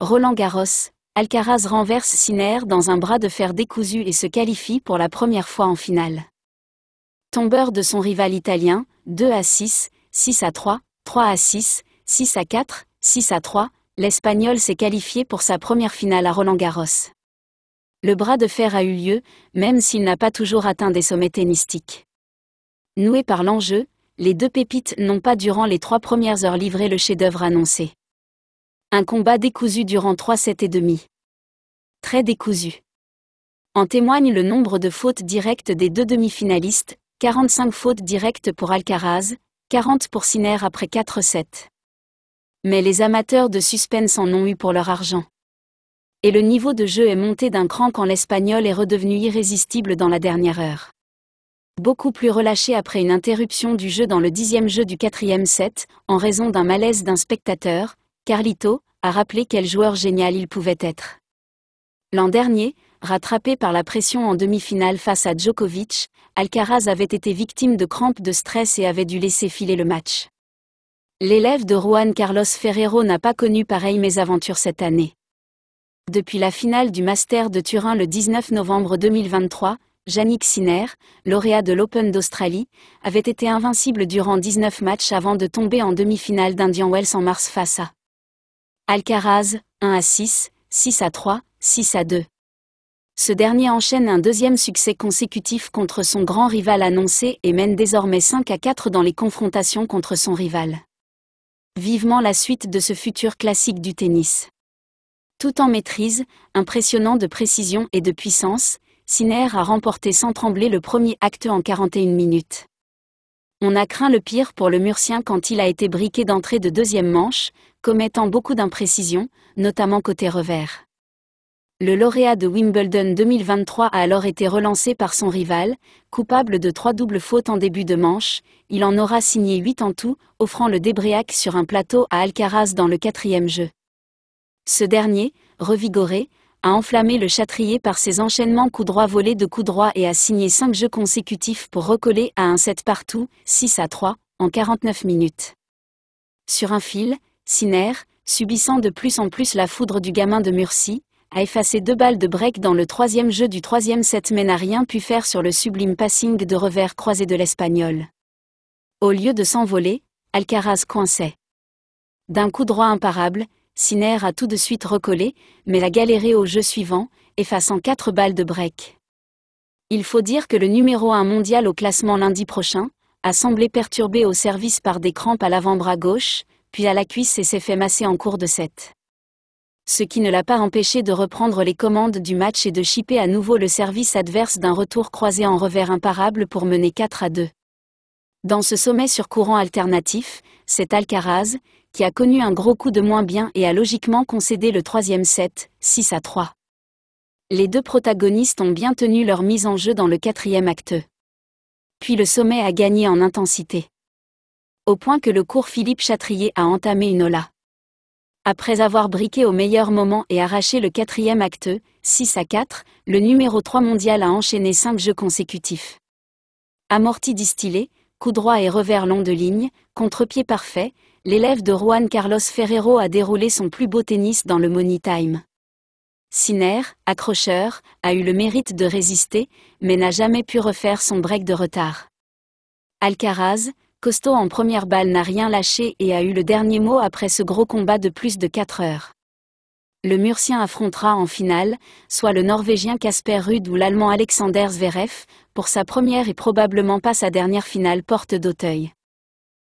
Roland Garros, Alcaraz renverse Sinner dans un bras de fer décousu et se qualifie pour la première fois en finale. Tombeur de son rival italien, 2 à 6, 6 à 3, 3 à 6, 6 à 4, 6 à 3, l'Espagnol s'est qualifié pour sa première finale à Roland Garros. Le bras de fer a eu lieu, même s'il n'a pas toujours atteint des sommets tennistiques. Noués par l'enjeu, les deux pépites n'ont pas durant les trois premières heures livré le chef-d'œuvre annoncé. Un combat décousu durant 3 sets et demi. Très décousu. En témoigne le nombre de fautes directes des deux demi-finalistes, 45 fautes directes pour Alcaraz, 40 pour Siner après 4 sets. Mais les amateurs de suspense en ont eu pour leur argent. Et le niveau de jeu est monté d'un cran quand l'Espagnol est redevenu irrésistible dans la dernière heure. Beaucoup plus relâché après une interruption du jeu dans le dixième jeu du quatrième set, en raison d'un malaise d'un spectateur, Carlito, a rappelé quel joueur génial il pouvait être. L'an dernier, rattrapé par la pression en demi-finale face à Djokovic, Alcaraz avait été victime de crampes de stress et avait dû laisser filer le match. L'élève de Juan Carlos Ferrero n'a pas connu pareille mésaventure cette année. Depuis la finale du Master de Turin le 19 novembre 2023, Yannick Sinner, lauréat de l'Open d'Australie, avait été invincible durant 19 matchs avant de tomber en demi-finale d'Indian Wells en mars face à Alcaraz, 1 à 6, 6 à 3, 6 à 2. Ce dernier enchaîne un deuxième succès consécutif contre son grand rival annoncé et mène désormais 5 à 4 dans les confrontations contre son rival. Vivement la suite de ce futur classique du tennis. Tout en maîtrise, impressionnant de précision et de puissance, Sinner a remporté sans trembler le premier acte en 41 minutes. On a craint le pire pour le Murcien quand il a été briqué d'entrée de deuxième manche, commettant beaucoup d'imprécisions, notamment côté revers. Le lauréat de Wimbledon 2023 a alors été relancé par son rival, coupable de trois doubles fautes en début de manche, il en aura signé huit en tout, offrant le débréac sur un plateau à Alcaraz dans le quatrième jeu. Ce dernier, revigoré, a enflammé le châtrier par ses enchaînements coup droit volé de coup droit et a signé cinq jeux consécutifs pour recoller à un set partout, 6 à 3, en 49 minutes. Sur un fil, Siner, subissant de plus en plus la foudre du gamin de Murcie, a effacé deux balles de break dans le troisième jeu du troisième set mais n'a rien pu faire sur le sublime passing de revers croisé de l'Espagnol. Au lieu de s'envoler, Alcaraz coinçait. D'un coup droit imparable, Siner a tout de suite recollé, mais a galéré au jeu suivant, effaçant quatre balles de break. Il faut dire que le numéro 1 mondial au classement lundi prochain a semblé perturbé au service par des crampes à l'avant-bras gauche, puis à la cuisse et s'est fait masser en cours de set. Ce qui ne l'a pas empêché de reprendre les commandes du match et de chipper à nouveau le service adverse d'un retour croisé en revers imparable pour mener 4 à 2. Dans ce sommet sur courant alternatif, c'est Alcaraz, qui a connu un gros coup de moins bien et a logiquement concédé le troisième set, 6 à 3. Les deux protagonistes ont bien tenu leur mise en jeu dans le quatrième acte. Puis le sommet a gagné en intensité au point que le cours Philippe Chatrier a entamé une ola. Après avoir briqué au meilleur moment et arraché le quatrième acte, 6 à 4, le numéro 3 mondial a enchaîné 5 jeux consécutifs. Amorti distillé, coup droit et revers long de ligne, contre-pied parfait, l'élève de Juan Carlos Ferrero a déroulé son plus beau tennis dans le Money Time. Siner, accrocheur, a eu le mérite de résister, mais n'a jamais pu refaire son break de retard. Alcaraz, costaud en première balle n'a rien lâché et a eu le dernier mot après ce gros combat de plus de 4 heures. Le Murcien affrontera en finale, soit le Norvégien Casper Rudd ou l'Allemand Alexander Zverev, pour sa première et probablement pas sa dernière finale porte d'Auteuil.